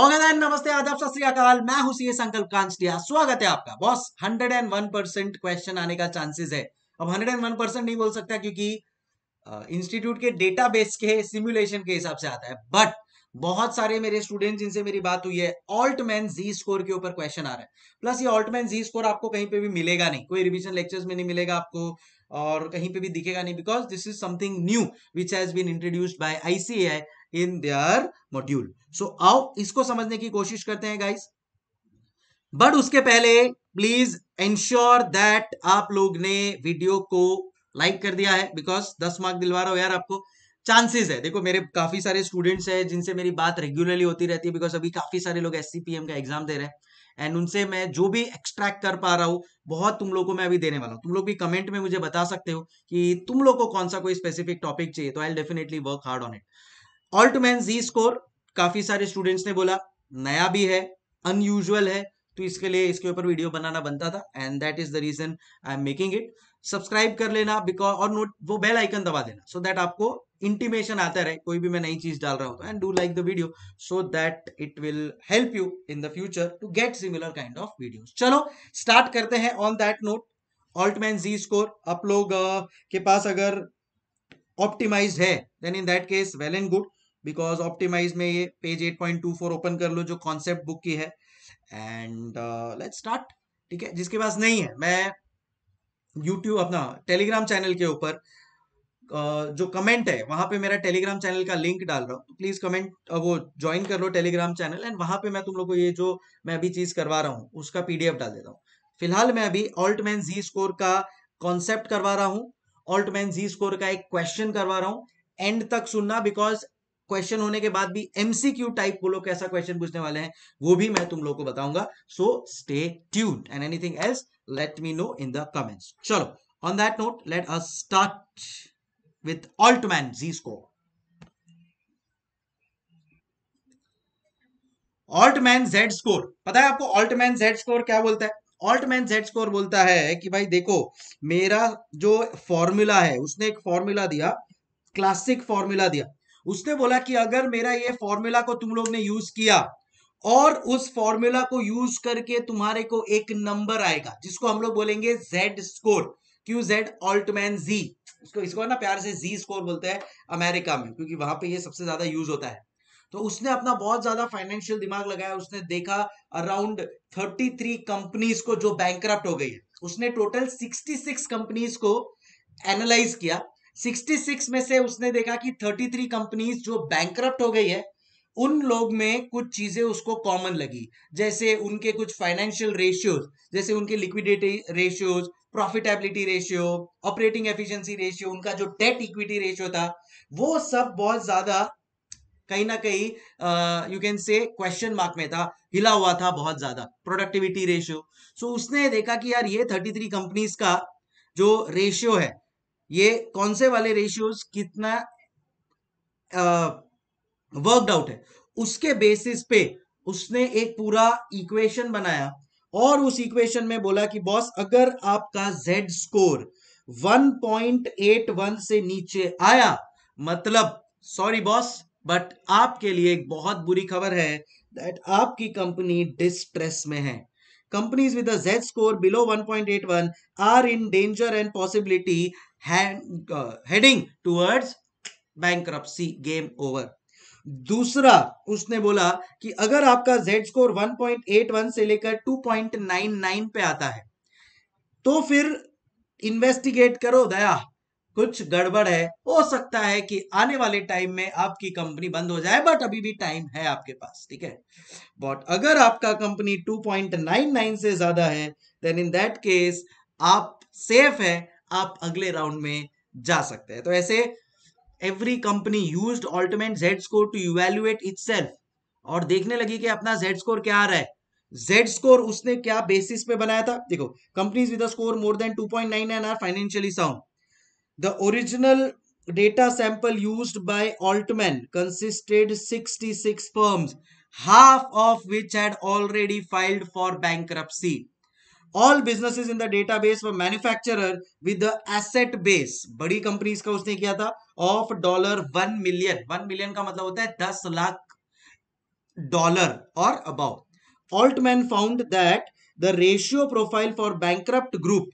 ओगदान नमस्ते आदाब सत मैं हूं सीए संकल्प कांस्टिया स्वागत है आपका बॉस 101 परसेंट क्वेश्चन आने का चांसेस है अब 101 परसेंट नहीं बोल सकता क्योंकि इंस्टीट्यूट के डेटाबेस के सिमुलेशन के हिसाब से आता है बट बहुत सारे मेरे स्टूडेंट जिनसे मेरी बात हुई है ऑल्टमैन जी स्कोर के ऊपर क्वेश्चन आ रहा है प्लस ये ऑल्टमैन जी स्कोर आपको कहीं पे भी मिलेगा नहीं कोई रिविजन लेक्चर्स में नहीं मिलेगा आपको और कहीं पे भी दिखेगा नहीं because this is something new which has been introduced by ICAI in their module so आओ इसको समझने की कोशिश करते हैं गाइस बट उसके पहले प्लीज एंश्योर दैट आप लोग ने वीडियो को लाइक कर दिया है बिकॉज दस मार्क दिलवा रहा हो यार आपको चांसेस है देखो मेरे काफी सारे स्टूडेंट्स हैं जिनसे मेरी बात रेगुलरली होती रहती है बिकॉज अभी काफी सारे लोग एस का एग्जाम दे रहे हैं एंड उनसे मैं जो भी एक्सट्रैक्ट कर पा रहा हूँ बहुत तुम लोग को मैं अभी देने वाला हूँ तुम लोग भी कमेंट में मुझे बता सकते हो कि तुम लोग को कौन सा कोई स्पेसिफिक टॉपिक चाहिए तो I definitely work hard on it Altman Z score काफी सारे स्टूडेंट्स ने बोला नया भी है अनयूजल है तो इसके लिए इसके ऊपर वीडियो बनाना बनता था and that is the reason I am making it subscribe कर लेना बिकॉज और नोट वो बेल आइकन दबा देना सो so दैट आपको इंटीमेशन आता रहे कोई भी मैं नई चीज डाल रहा हूं तो and do like the video so that it will help you in the future to get similar kind of video चलो स्टार्ट करते हैं on that note Altman Z score आप लोग के पास अगर ऑप्टिमाइज है then in that case well and good because optimise में ये पेज 8.24 ओपन कर लो जो कॉन्सेप्ट बुक की है एंड लेट्स स्टार्ट ठीक है जिसके पास नहीं है मैं यूट्यूब अपना टेलीग्राम चैनल के ऊपर uh, जो कमेंट है वहां पे मेरा टेलीग्राम चैनल का लिंक डाल रहा हूँ तो प्लीज कमेंट uh, वो ज्वाइन कर लो टेलीग्राम चैनल एंड वहां पे मैं तुम लोग को ये जो मैं अभी चीज करवा रहा हूँ उसका पीडीएफ डाल देता हूँ फिलहाल मैं अभी ऑल्टमैन जी स्कोर का कॉन्सेप्ट करवा रहा हूँ ऑल्टमैन जी स्कोर का एक क्वेश्चन करवा रहा हूँ एंड तक सुनना बिकॉज क्वेश्चन होने के बाद भी एमसीक्यू टाइप वो लोग कैसा क्वेश्चन पूछने वाले हैं वो भी मैं तुम लोग को बताऊंगा so stay tune and anything else let me know in the comments चलो on that note let us start with Altman Z score Altman Z score पता है आपको ऑल्टमैन जेड स्कोर क्या बोलता है ऑल्टमैन जेड स्कोर बोलता है कि भाई देखो मेरा जो फॉर्मूला है उसने एक फॉर्मूला दिया क्लासिक फॉर्मूला दिया उसने बोला कि अगर मेरा ये फॉर्मूला को तुम लोग ने यूज किया और उस फॉर्मूला को यूज करके तुम्हारे को एक नंबर आएगा जिसको हम लोग बोलेंगे Z score Q Z Altman Z इसको इसको ना प्यार से जी स्कोर बोलते हैं अमेरिका में क्योंकि वहां पे ये सबसे ज्यादा यूज होता है तो उसने अपना बहुत ज्यादा फाइनेंशियल दिमाग लगाया उसने देखा अराउंड 33 कंपनीज को जो बैंक हो गई है उसने टोटल 66 कंपनीज को एनालाइज किया 66 में से उसने देखा कि 33 कंपनीज जो बैंक हो गई है उन लोग में कुछ चीजें उसको कॉमन लगी जैसे उनके कुछ फाइनेंशियल रेशियोज जैसे उनके liquidity ratios profitability ratio operating efficiency ratio उनका जो डेट इक्विटी रेशियो था वो सब बहुत ज्यादा कहीं ना कहीं you can say question mark में था हिला हुआ था बहुत ज्यादा प्रोडक्टिविटी रेशियो सो उसने देखा कि यार ये 33 कंपनीज का जो रेशियो है ये कौन से वाले रेशियोज कितना वर्कड आउट है उसके बेसिस पे उसने एक पूरा इक्वेशन बनाया और उस इक्वेशन में बोला कि बॉस अगर आपका जेड स्कोर 1.81 से नीचे आया मतलब सॉरी बॉस बट आपके लिए एक बहुत बुरी खबर है दैट आपकी कंपनी डिस्ट्रेस में है companies with a Z score below 1.81 are in danger and possibility hang, uh, heading towards bankruptcy game over. दूसरा उसने बोला कि अगर आपका Z स्कोर 1.81 से लेकर 2.99 पे आता है तो फिर इन्वेस्टिगेट करो दया कुछ गड़बड़ है हो सकता है कि आने वाले टाइम में आपकी कंपनी बंद हो जाए बट अभी भी टाइम है आपके पास ठीक है बट अगर आपका कंपनी 2.99 से ज्यादा है देन इन दैट केस आप सेफ है आप अगले राउंड में जा सकते हैं तो ऐसे every company use Altman Z score to evaluate it और देखने लगी कि अपना जेड स्कोर क्या आ रहा है जेड स्कोर उसने क्या बेसिस पे बनाया था देखो companies with score more than 2.99 are financially sound The original data sample used by Altman consisted 66 firms, half of which had already filed for bankruptcy. All businesses in the database were manufacturer with the asset base. Badi companies ka usne किया tha of dollar one million. One million ka matlab hota hai 10 lakh dollar or above. Altman found that the ratio profile for bankrupt group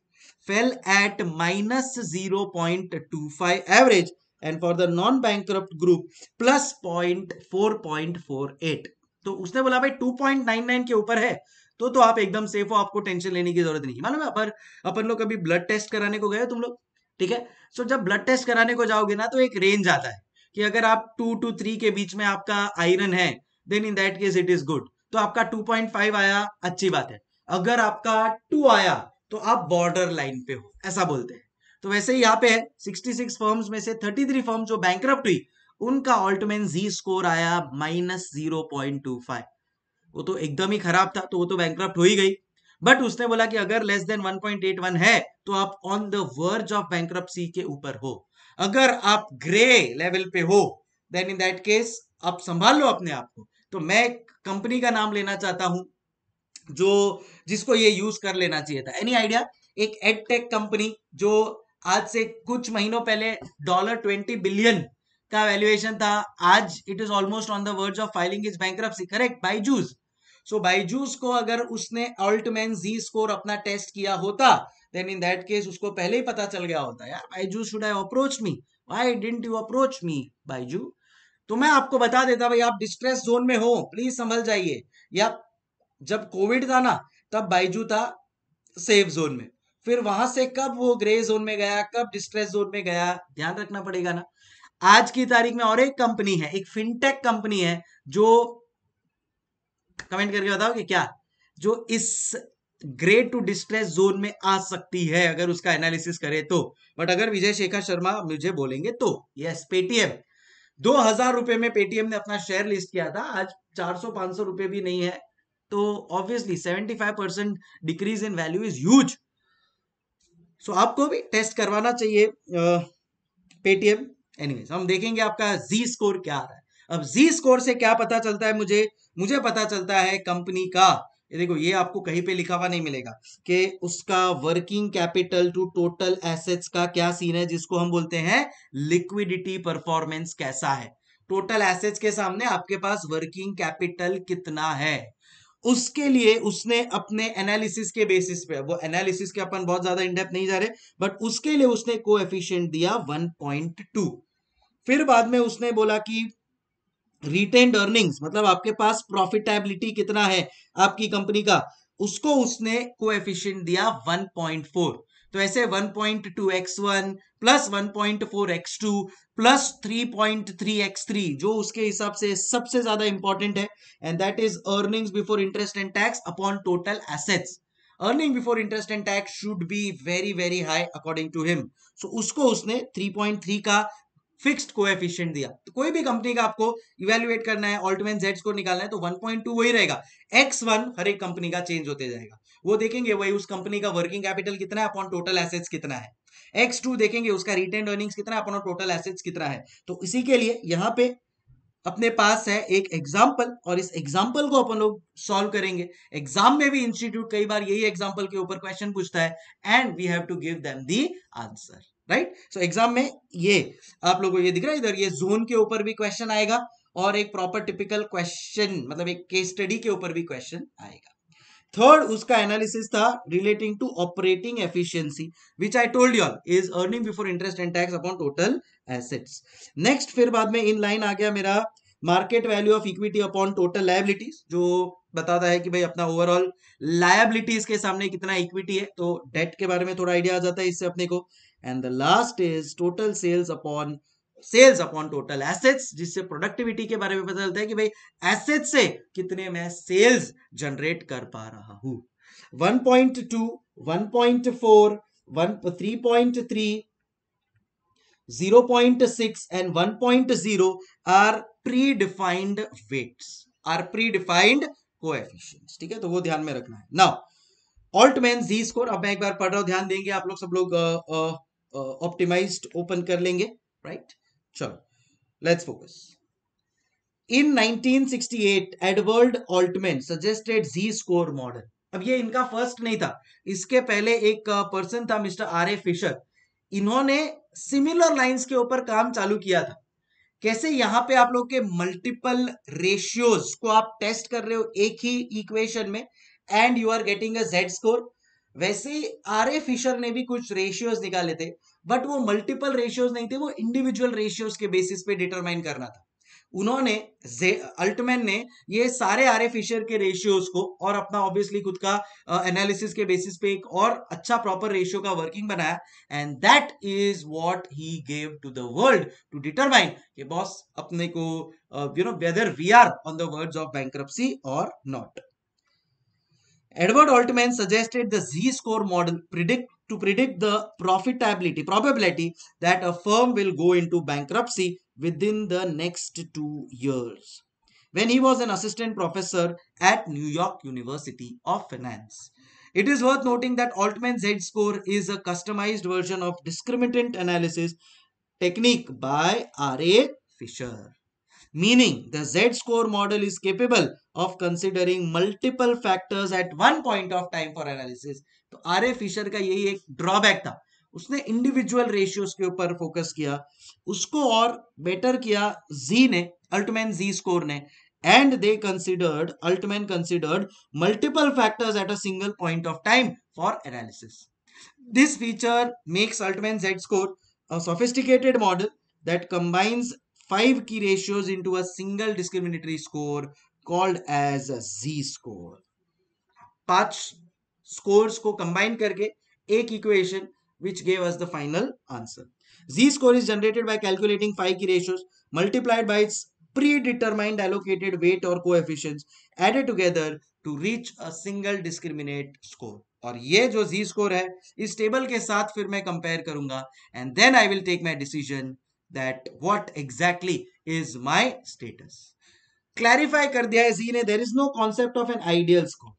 fell at minus 0.25 average and for the non-bankrupt group plus 0.4.48. तो usne bola bhai 2.99 ke upar hai तो तो आप एकदम safe हो आपको tension लेने की जरूरत नहीं मालूम है अपन अपन लोग कभी ब्लड टेस्ट कराने को गए तुम लोग ठीक है सो so, जब ब्लड टेस्ट कराने को जाओगे ना तो एक रेंज आता है कि अगर आप टू टू थ्री के बीच में आपका आयरन है then in that case it is good तो आपका 2.5 आया अच्छी बात है अगर आपका टू आया तो आप बॉर्डर लाइन पे हो ऐसा बोलते हैं तो वैसे ही यहाँ पे है सिक्स फर्म्स में से थर्टी थ्री फॉर्म जो बैंक हुई उनका ऑल्टमेन जी स्कोर आया minus zero point two five वो तो एकदम ही खराब था तो वो तो बैंक हो ही गई बट उसने बोला कि अगर less than one point eight one है तो आप on the verge of bank के ऊपर हो अगर आप ग्रे लेवल पे हो देन इन दैट केस आप संभाल लो अपने आप को तो मैं कंपनी का नाम लेना चाहता हूं जो जिसको ये यूज कर लेना चाहिए था एनी आइडिया एक एडटेक कंपनी जो आज से कुछ महीनों पहले डॉलर ट्वेंटी बिलियन का वैल्यूएशन था आज it is almost on the words of filing is bank correct Byju's so Byju's को अगर उसने अल्टमैन जी स्कोर अपना टेस्ट किया होता देन इन दैट केस उसको पहले ही पता चल गया होता यार Byju should I approach me why didn't you approach me Byju तो मैं आपको बता देता भाई आप डिस्ट्रेस जोन में हो प्लीज संभल जाइए या जब कोविड था ना तब बाइजू था सेफ जोन में फिर वहां से कब वो ग्रे जोन में गया कब डिस्ट्रेस जोन में गया ध्यान रखना पड़ेगा ना आज की तारीख में और एक कंपनी है एक फिनटेक कंपनी है जो कमेंट करके बताओ कि क्या जो इस ग्रे टू डिस्ट्रेस जोन में आ सकती है अगर उसका एनालिसिस करे तो बट अगर विजय शेखर शर्मा मुझे बोलेंगे तो यस पेटीएम दो हजार रुपए में पेटीएम ने अपना शेयर लिस्ट किया था आज चार सौ पांच सौ रुपए भी नहीं है तो obviously 75 percent decrease in value is huge so आपको भी टेस्ट करवाना चाहिए पेटीएम uh, एनीवेज हम देखेंगे आपका जी स्कोर क्या आ रहा है अब जी स्कोर से क्या पता चलता है मुझे मुझे पता चलता है कंपनी का ये देखो ये आपको कहीं पे लिखा हुआ नहीं मिलेगा कि उसका working capital to total assets का क्या सीन है जिसको हम बोलते हैं लिक्विडिटी परफॉर्मेंस कैसा है टोटल एसेट्स के सामने आपके पास वर्किंग कैपिटल कितना है उसके लिए उसने अपने एनालिसिस के बेसिस पे वो एनालिसिस के अपन बहुत ज्यादा इनडेप नहीं जा रहे बट उसके लिए उसने को एफिशियंट दिया 1.2 फिर बाद में उसने बोला कि रिटेन अर्निंग्स मतलब आपके पास प्रॉफिटेबिलिटी कितना है आपकी कंपनी का उसको उसने को दिया 1.4 तो ऐसे 1.2x1 plus 1.4x2 plus 3.3x3 जो उसके हिसाब से सबसे ज्यादा इंपॉर्टेंट है and that is earnings before interest and tax upon total assets earning before interest and tax should be very very high according to him so उसको उसने 3.3 का फिक्स्ड कोएफिशिएंट दिया तो कोई भी कंपनी का आपको इवेल्युएट करना है ऑल्टमैन जेड स्कोर निकालना है तो 1.2 वही रहेगा एक्स वन हर एक कंपनी का चेंज होते जाएगा वो देखेंगे वही उस कंपनी का वर्किंग कैपिटल कितना है अपॉन टोटल एसेट्स कितना है एक्स टू देखेंगे उसका रिटर्न अर्निंग्स कितना है अपॉन टोटल एसेट्स कितना है तो इसी के लिए यहाँ पे अपने पास है एक एग्जाम्पल और इस एग्जाम्पल को अपन लोग सॉल्व करेंगे एग्जाम में भी इंस्टीट्यूट कई बार यही एग्जाम्पल के ऊपर क्वेश्चन पूछता है and we have to give them the answer right so exam में ये आप लोगों को ये दिख रहा है इधर ये जोन के ऊपर भी क्वेश्चन आएगा और एक प्रॉपर टिपिकल क्वेश्चन मतलब एक केस स्टडी के ऊपर भी क्वेश्चन आएगा थर्ड उसका एनालिसिस था relating to operating efficiency which I told you is earning before interest and tax upon total assets next फिर बाद में इन लाइन आ गया मेरा market value of equity upon total liabilities जो बताता है कि भाई अपना ओवरऑल लाइबिलिटीज के सामने कितना इक्विटी है तो डेट के बारे में थोड़ा आइडिया आ जाता है इससे अपने को and the last is total sales upon sales upon total assets जिससे प्रोडक्टिविटी के बारे में पता चलता है कि भाई एसेट से कितने मैं सेल्स जनरेट कर पा रहा हूं 1.2 1.4 1.3.3 0.6 and 1.0 are predefined weights are predefined coefficients ठीक है तो वो ध्यान में रखना है नाउ ऑल्टमैन जी स्कोर अब मैं एक बार पढ़ रहा हूं ध्यान देंगे आप लोग सब लोग ऑप्टिमाइज्ड ओपन कर लेंगे राइट right? चलो let's focus in 1968 Edward Altman suggested Z score model अब ये इनका फर्स्ट नहीं था इसके पहले एक पर्सन था मिस्टर आर ए फिशर इन्होंने सिमिलर लाइंस के ऊपर काम चालू किया था कैसे यहां पे आप लोग के मल्टीपल रेशियोज को आप टेस्ट कर रहे हो एक ही इक्वेशन में and you are getting a Z score वैसे आर ए फिशर ने भी कुछ रेशियोज निकाले थे बट वो मल्टीपल रेशियोज नहीं थे वो इंडिविजुअल रेशियोज के बेसिस पे डिटरमाइन करना था उन्होंने अल्टमैन ने ये सारे आर ए फिशर के रेशियोज को और अपना ऑब्वियसली खुद का एनालिसिस uh, के बेसिस पे एक और अच्छा प्रॉपर रेशियो का वर्किंग बनाया and that is what he gave to the world to determine कि बॉस अपने को you know whether we are on the words of bankruptcy और not Edward Altman suggested the Z-score model predict to predict the profitability probability that a firm will go into bankruptcy within the next two years when he was an assistant professor at New York University of Finance. It is worth noting that Altman's Z-score is a customized version of discriminant analysis technique by R.A. Fisher. Meaning, the Z-score model is capable of considering multiple factors at one point of time for analysis. to R A Fisher का यही एक drawback था उसने individual ratios के ऊपर focus किया उसको और बेटर किया जी ने अल्टमैन जी स्कोर ने and they considered Altman considered multiple factors at a single point of time for analysis This feature makes Altman Z-score a sophisticated model that combines five key ratios into a single discriminatory score called as a Z score. पांच scores को combine करके एक equation which gave us the final answer. Z score is generated by calculating phi key ratios multiplied by its predetermined allocated weight or coefficients added together to reach a single discriminate score. और ये जो Z score है इस table के साथ फिर मैं compare करूंगा and then I will take my decision that what exactly is my status. Clarify kar diya hai Z ne there is no concept of an ideal score.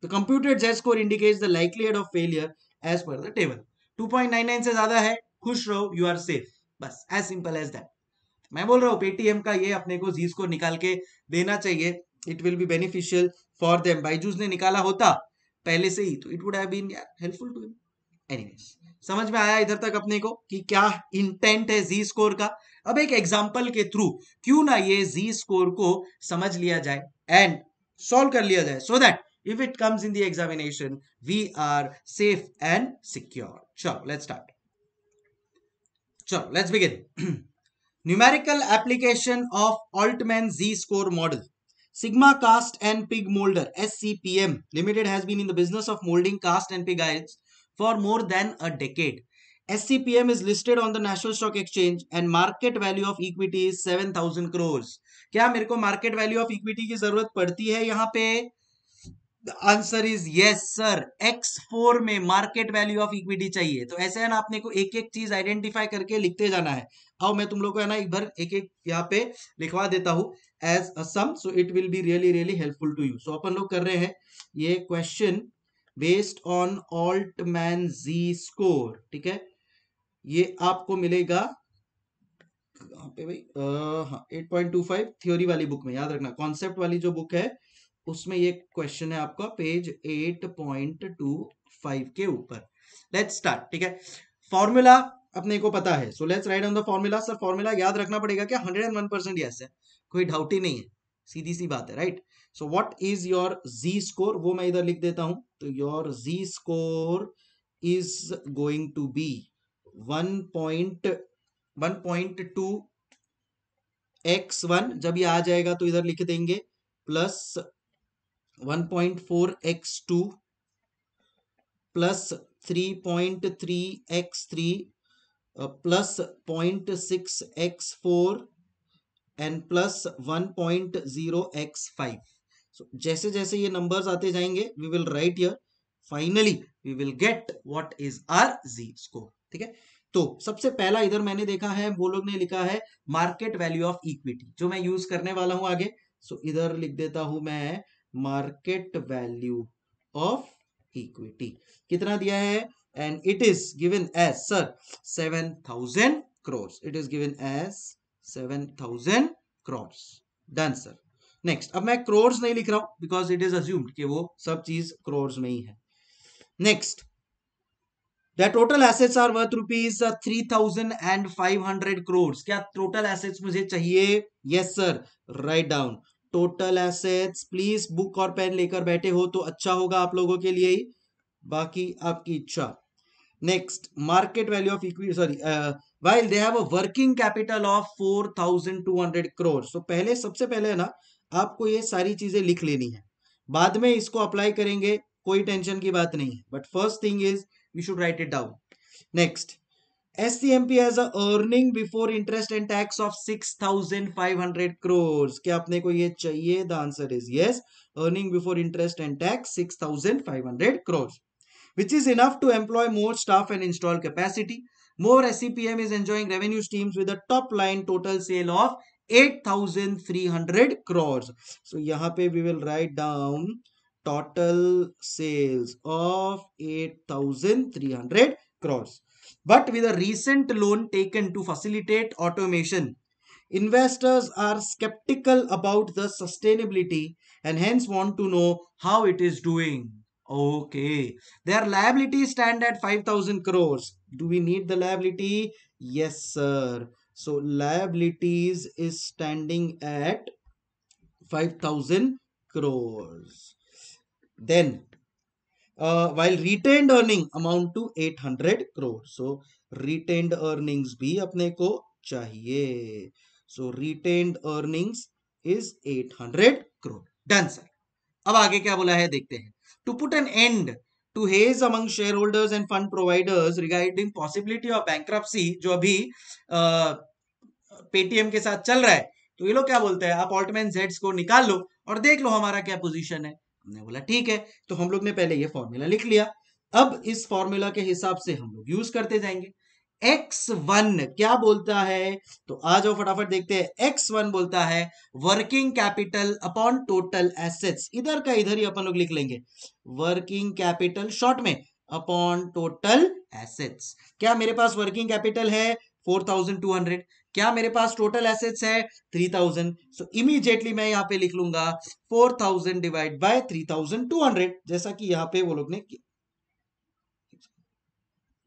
The computed Z score indicates the likelihood of failure as per the table. 2.99 se zyada hai khush raho you are safe bas as simple as that मैं बोल रहा हूँ Paytm का ये अपने को जी score निकाल के देना चाहिए it will be beneficial for them Byju's ने निकाला होता पहले से ही तो इट वुड हैव बीन यार हेल्पफुल टू हिम एनीवेज समझ में आया इधर तक अपने को कि क्या इंटेंट है जी स्कोर का अब एक एग्जाम्पल के थ्रू क्यों ना ये जी स्कोर को समझ लिया जाए एंड सॉल्व कर लिया जाए so that if it comes in the examination we are safe and secure चलो लेट्स स्टार्ट चलो let's begin numerical application of Altman Z score model Sigma Cast and Pig Molder (SCPM) Limited has been in the business of molding cast and pig eyes for more than a decade. SCPM is listed on the National Stock Exchange and market value of equity is 7000 crores. क्या मेरे को market value of equity की जरूरत पड़ती है यहाँ पे answer is yes sir X four में मार्केट वैल्यू ऑफ इक्विटी चाहिए तो ऐसे है ना आपने को एक एक चीज आइडेंटिफाई करके लिखते जाना है आओ मैं तुम लोग को है ना एक बार एक एक यहाँ पे लिखवा देता हूँ as a sum so it will be really really helpful to you so अपन लोग कर रहे हैं ये question based on Altman Z score ठीक है ये आपको मिलेगा पे भाई एट 8.25 टू फाइव थ्योरी वाली बुक में याद रखना कॉन्सेप्ट वाली जो बुक है उसमें ये क्वेश्चन है आपका page eight point two five के ऊपर लेट्स स्टार्ट ठीक है फॉर्मूला अपने को पता है so let's write on the formula sir formula याद रखना पड़ेगा क्या hundred and one percent yes है कोई डाउट ही नहीं है सीधी सी बात है right so what is your Z score वो मैं इधर लिख देता हूं your Z score is going to be one point one point two X one जब ये आ जाएगा तो इधर लिख देंगे plus one point four X two plus three point three X three plus point six X four and plus one point zero X five so, जैसे जैसे ये नंबर्स आते जाएंगे we will write yeah finally we will get what is our Z score ठीक है तो सबसे पहला इधर मैंने देखा है वो लोग ने लिखा है मार्केट वैल्यू ऑफ इक्विटी जो मैं यूज करने वाला हूं आगे सो so, इधर लिख देता हूं मैं मार्केट वैल्यू ऑफ इक्विटी कितना दिया है and it is given as sir seven thousand crores it is given as seven thousand crores done sir next अब मैं क्रोर्स नहीं लिख रहा हूं बिकॉज इट इज अज्यूम्ड कि वो सब चीज क्रोर्स में ही है next the total assets are worth rupees three thousand and five hundred crores क्या टोटल एसेट्स मुझे चाहिए yes sir write down total assets please book और पेन लेकर बैठे हो तो अच्छा होगा आप लोगों के लिए ही बाकी आपकी इच्छा next market value of equity sorry while they have a working capital of four thousand two hundred crores तो पहले सबसे पहले है ना आपको ये सारी चीज़ें लिख लेनी है बाद में इसको अप्लाई करेंगे कोई टेंशन की बात नहीं है but first thing is you should write it down next S C M P as earning before interest and tax of six thousand five hundred crore क्या अपने को ये चाहिए the answer is yes earning before interest and tax six thousand five hundred crore which is enough to employ more staff and install capacity more S C P M is enjoying revenue with with top line total sale of 8,300 crores. So यहाँ we will write down total sales of 8,300 crores. But with a recent loan taken to facilitate automation, investors are skeptical about the sustainability and hence want to know how it is doing. Okay. Their liability stand at 5,000 crores. Do we need the liability? Yes, sir. so liabilities is standing at 5000 crores then uh, while retained earning amount to 800 crores so retained earnings भी अपने को चाहिए so retained earnings is 800 crore done sir अब आगे क्या बोला है देखते हैं to put an end to haze among shareholders and fund providers regarding possibility of bankruptcy जो अभी पेटीएम के साथ चल रहा है तो ये लोग क्या बोलते हैं आप ऑल्टमैन जेड्स को निकाल लो और देख लो हमारा क्या पोजीशन है हमने बोला ठीक है तो हम लोग ने पहले ये फॉर्मूला लिख लिया अब इस फॉर्मूला के हिसाब से हम लोग यूज करते जाएंगे एक्स वन क्या बोलता है तो आ जाओ फटाफट देखते हैं एक्स वन बोलता है working capital upon total assets इधर का इधर ही अपन लोग लिख लेंगे वर्किंग कैपिटल शॉर्ट में अपॉन टोटल एसेट्स क्या मेरे पास वर्किंग कैपिटल है फोर थाउजेंड टू हंड्रेड क्या मेरे पास टोटल एसेट्स है थ्री थाउजेंड सो इमीजिएटली मैं यहाँ पे लिख लूंगा four thousand divide by three thousand two hundred जैसा कि यहाँ पे वो लोग ने किया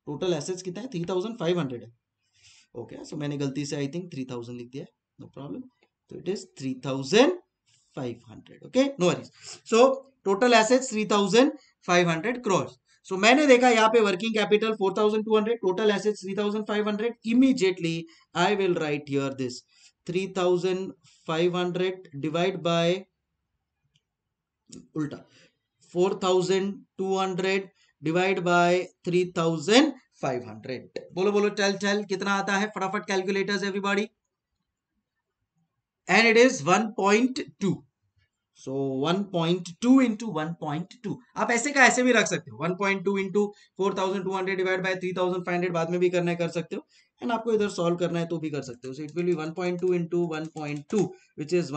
टोटल एसेट्स कितना है थ्री थाउजेंड फाइव हंड्रेड है ओके सो मैंने गलती से आई थिंक थ्री थाउजेंड लिख दिया नो प्रॉब्लम तो it is three thousand five hundred okay no worries so total assets three thousand five hundred cross so मैंने देखा यहाँ पे working capital four thousand two hundred total assets three thousand five hundred immediately I will write here this three thousand five hundred divide by उल्टा four thousand two hundred divide by hundred बोलो बोलो tell tell कितना आता है फटाफट calculators everybody and it is one point two so one point two into two आप ऐसे का ऐसे भी रख सकते हो two into hundred divide by hundred बाद में भी करना है कर सकते हो एंड आपको इधर सॉल्व करना है तो भी कर सकते हो so it will be two into two which is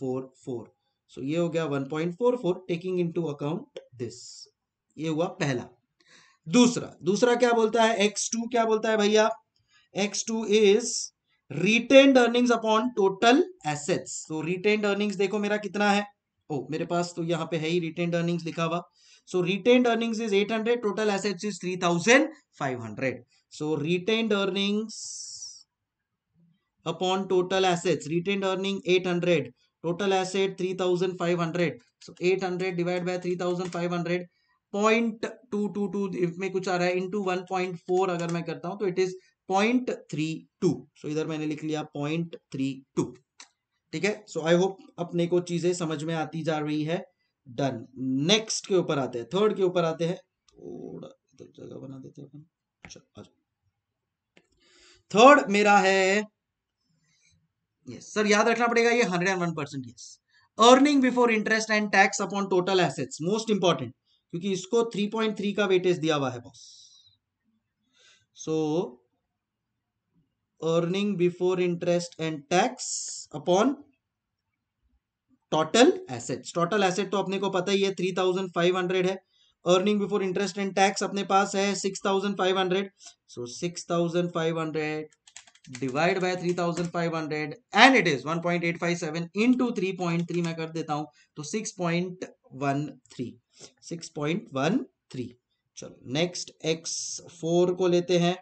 four so ये हो गया four taking into account this ये हुआ पहला दूसरा दूसरा क्या बोलता है एक्स टू क्या बोलता है भैया X two is retained earnings upon total assets तो रिटेन्ड अर्निंग्स देखो मेरा कितना है ओ मेरे पास तो यहाँ पे है ही रिटेन्ड अर्निंग्स लिखा हुआ so retained earnings is 800 total assets is 3500 so retained earnings upon total assets retained earning 800 total asset 3500 so 800 divide by 3500 point two two two में कुछ आ रहा है इंटू वन पॉइंट फोर अगर मैं करता हूं तो it is point three two so इधर मैंने लिख लिया पॉइंट थ्री टू ठीक है सो आई होप अपने को चीजें समझ में आती जा रही है डन नेक्स्ट के ऊपर आते हैं थर्ड के ऊपर आते हैं थोड़ा इधर जगह बना देते हैं थर्ड मेरा है यस सर याद रखना पड़ेगा ये hundred and one percent yes earning before interest and tax upon total assets most important क्योंकि इसको 3.3 का वेटेज दिया हुआ है boss so earning before interest and tax upon total assets total asset तो अपने को पता ही है 3500 है earning before interest and tax अपने पास है 6500 so five 6500 divide by 3500 and it is 1.857 into 3.3 मैं कर देता हूं तो 6.13 सिक्स पॉइंट वन थ्री चलो नेक्स्ट एक्स फोर को लेते हैं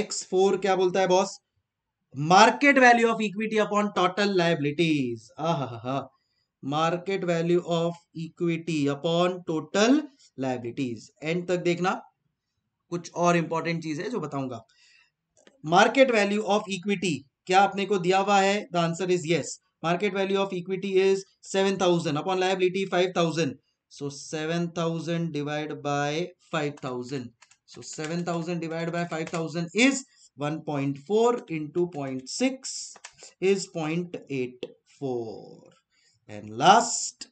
एक्स फोर क्या बोलता है boss market value of equity upon total liabilities market value of equity upon total liabilities end तक देखना कुछ और इंपॉर्टेंट चीज है जो बताऊंगा मार्केट वैल्यू ऑफ इक्विटी क्या आपने को दिया हुआ है the answer is yes market value of equity is seven thousand upon liability five thousand so seven thousand divide by five thousand so seven thousand divide by five thousand is one point four in two point six is point eight four and last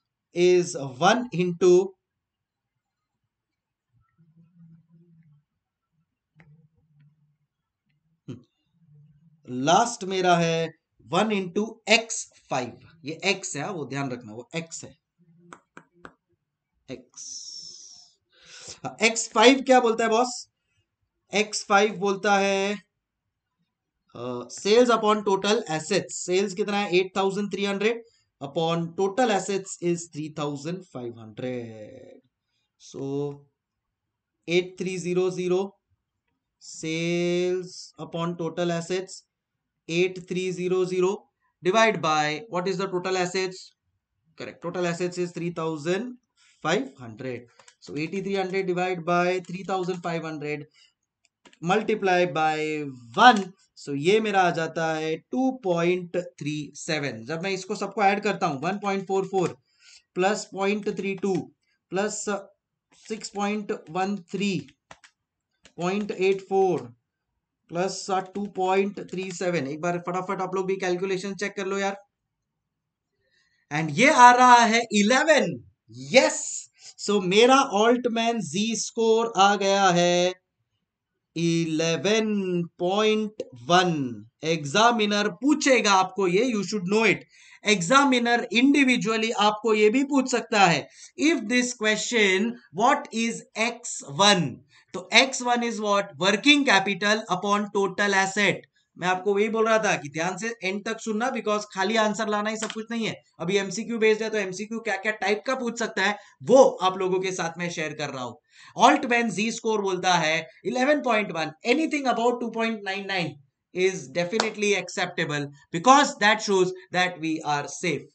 is one into last hmm. मेरा है one into X five ये X है वो ध्यान रखना वो x है x x five क्या बोलता है बॉस एक्स फाइव बोलता है sales upon total assets sales कितना है eight thousand three hundred upon total assets is three thousand five hundred so eight three zero zero sales upon total assets 8300 divide by what is the total assets correct total assets is 3500 so 8300 divide by 3500 multiply by 1 So, ये मेरा आ जाता है 2.37 जब मैं इसको सबको add करता हूं 1.44 plus 0.32 plus 6.13 0.84 point plus two point three seven एक बार फटाफट आप लोग भी कैलकुलेशन चेक कर लो यार एंड ये आ रहा है इलेवन यस सो मेरा ऑल्टमैन जी स्कोर आ गया है इलेवन पॉइंट वन एग्जामिनर पूछेगा आपको ये you should know it examiner individually आपको ये भी पूछ सकता है if this question what is X one तो X one is what working capital upon total asset मैं आपको वही बोल रहा था कि ध्यान से एंड तक सुनना बिकॉज खाली आंसर लाना ही सब कुछ नहीं है अभी एमसीक्यू बेस्ड है तो एमसीक्यू क्या क्या टाइप का पूछ सकता है वो आप लोगों के साथ में शेयर कर रहा हूं ऑल्ट जी स्कोर बोलता है 11.1 anything about nine is definitely acceptable because that shows that we are safe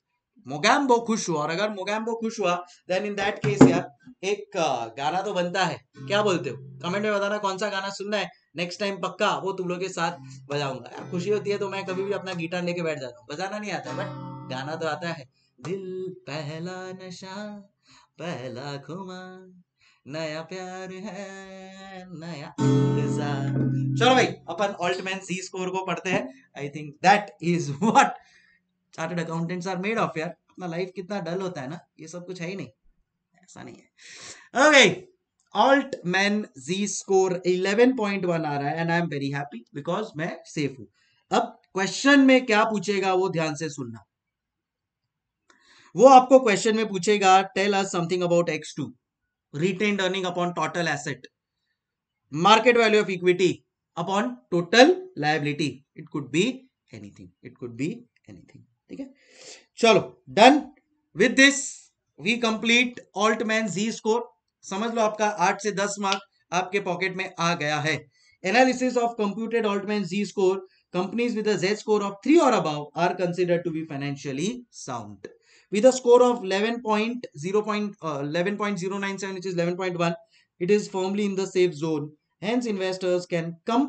Mogambo खुश हुआ और अगर मोगैम्बो खुश हुआ देन इन दैट केस यार एक uh, गाना तो बनता है क्या बोलते हो कमेंट में बताना कौन सा गाना सुनना है नेक्स्ट टाइम पक्का वो तुम लोग के साथ बजाऊंगा यार खुशी होती है तो मैं कभी भी अपना गिटार लेके बैठ जाता हूँ बजाना नहीं आता बट गाना तो आता है दिल पहला नशा पहला खुमा नया प्यार है नया चलो भाई अपन ऑल्टमैन सी स्कोर को पढ़ते हैं I think that is what chartered accountants are made of यार अपना लाइफ कितना डल होता है ना ये सब कुछ है ही नहीं ऐसा नहीं है okay Altman Z score 11.1 आ रहा है and I am very happy because मैं सेफ हूं अब क्वेश्चन में क्या पूछेगा वो ध्यान से सुनना वो आपको क्वेश्चन में पूछेगा tell us something about X two retained earning upon total asset market value of equity upon total liability it could be anything it could be anything चलो done with this we complete Altman Z score समझ लो आपका आठ से दस mark आपके pocket में आ गया है analysis of computed Altman Z score companies with score of three और above are consider to be financially sound with a score of eleven point zero point eleven point zero nine seven is eleven point one it is formally in the safe zone hence investors can come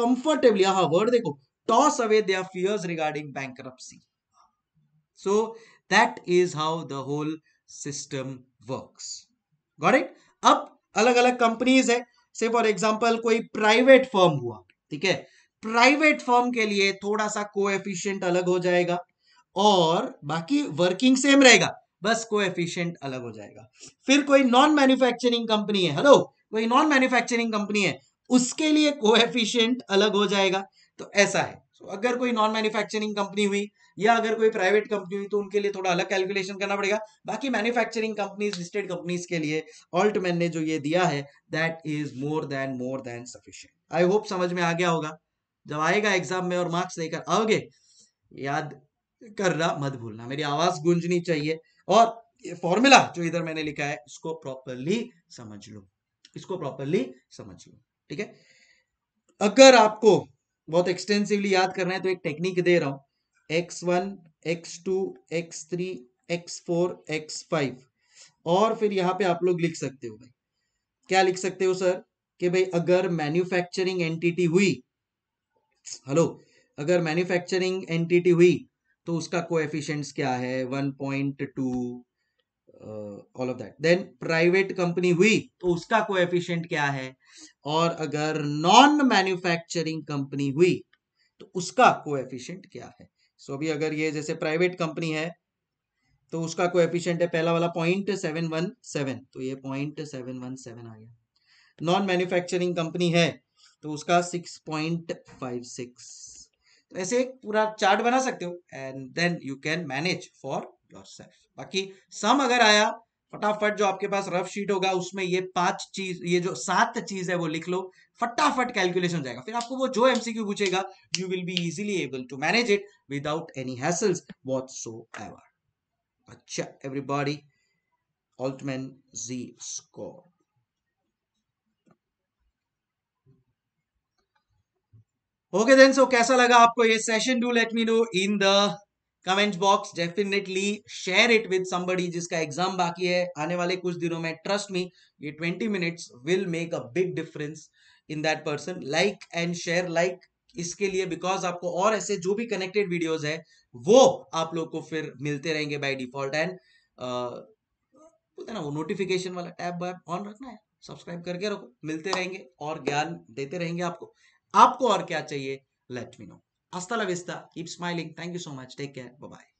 comfortably हा वर्ड देखो toss away their fears regarding bankruptcy So that is how the whole system works. Got it? अब अलग अलग companies है से for example कोई private firm हुआ ठीक है प्राइवेट firm के लिए थोड़ा सा coefficient अलग हो जाएगा और बाकी वर्किंग सेम रहेगा बस को एफिशियंट अलग हो जाएगा फिर कोई नॉन मैन्युफैक्चरिंग कंपनी है हेलो कोई नॉन मैन्युफैक्चरिंग कंपनी है उसके लिए एफिशियंट अलग हो जाएगा तो ऐसा है so, अगर कोई नॉन मैन्युफैक्चरिंग कंपनी हुई या अगर कोई प्राइवेट कंपनी हुई तो उनके लिए थोड़ा अलग कैलकुलेशन करना पड़ेगा बाकी मैन्युफैक्चरिंग कंपनीज लिस्टेड कंपनीज के लिए ऑल्टमैन ने जो ये दिया है that is more than more than sufficient I hope समझ में आ गया होगा जब आएगा एग्जाम में और मार्क्स लेकर आओगे याद करना मत भूलना मेरी आवाज गूंजनी चाहिए और फॉर्मूला जो इधर मैंने लिखा है इसको प्रॉपरली समझ लो इसको प्रॉपरली समझ लो ठीक है अगर आपको बहुत एक्सटेंसिवली याद करना है तो एक टेक्निक दे रहा हूं X one X two X three X four X five और फिर यहाँ पे आप लोग लिख सकते हो भाई क्या लिख सकते हो सर कि भाई अगर मैन्युफैक्चरिंग एंटिटी हुई हेलो अगर मैन्युफैक्चरिंग एंटिटी हुई तो उसका कोएफिशिएंट्स क्या है 1.2 all of that then private company हुई तो उसका कोएफिशिएंट क्या है और अगर नॉन मैन्युफैक्चरिंग कंपनी हुई तो उसका कोएफिशिएंट क्या है सो so, भी अगर ये जैसे प्राइवेट कंपनी है तो उसका को एफिशियंट है पहला वाला पॉइंट सेवन वन सेवन तो ये पॉइंट सेवन वन सेवन आ गया नॉन मैन्युफैक्चरिंग कंपनी है तो उसका सिक्स पॉइंट फाइव सिक्स ऐसे एक पूरा चार्ट बना सकते हो and then you can manage for yourself बाकी सम अगर आया फटाफट जो आपके पास रफ शीट होगा उसमें ये पांच चीज ये जो सात चीज है वो लिख लो फटाफट कैलकुलेशन जाएगा फिर आपको वो जो एमसीक्यू पूछेगा you will be easily able to manage it without any hassles whatsoever अच्छा everybody Altman Z score okay then so कैसा लगा आपको ये session do let me know in the comment box definitely share it with somebody जिसका exam बाकी है आने वाले कुछ दिनों में ट्रस्ट मी ये twenty minutes will make a big difference in that person like and share like इसके लिए बिकॉज आपको और ऐसे जो भी कनेक्टेड वीडियोज है वो आप लोग को फिर मिलते रहेंगे बाई डिफॉल्ट एंड बोलते ना वो नोटिफिकेशन वाला टैब वैब ऑन रखना है सब्सक्राइब करके रखो मिलते रहेंगे और ज्ञान देते रहेंगे आपको आपको और क्या चाहिए let me know Hasta la vista. Keep smiling. Thank you so much. Take care. Bye bye.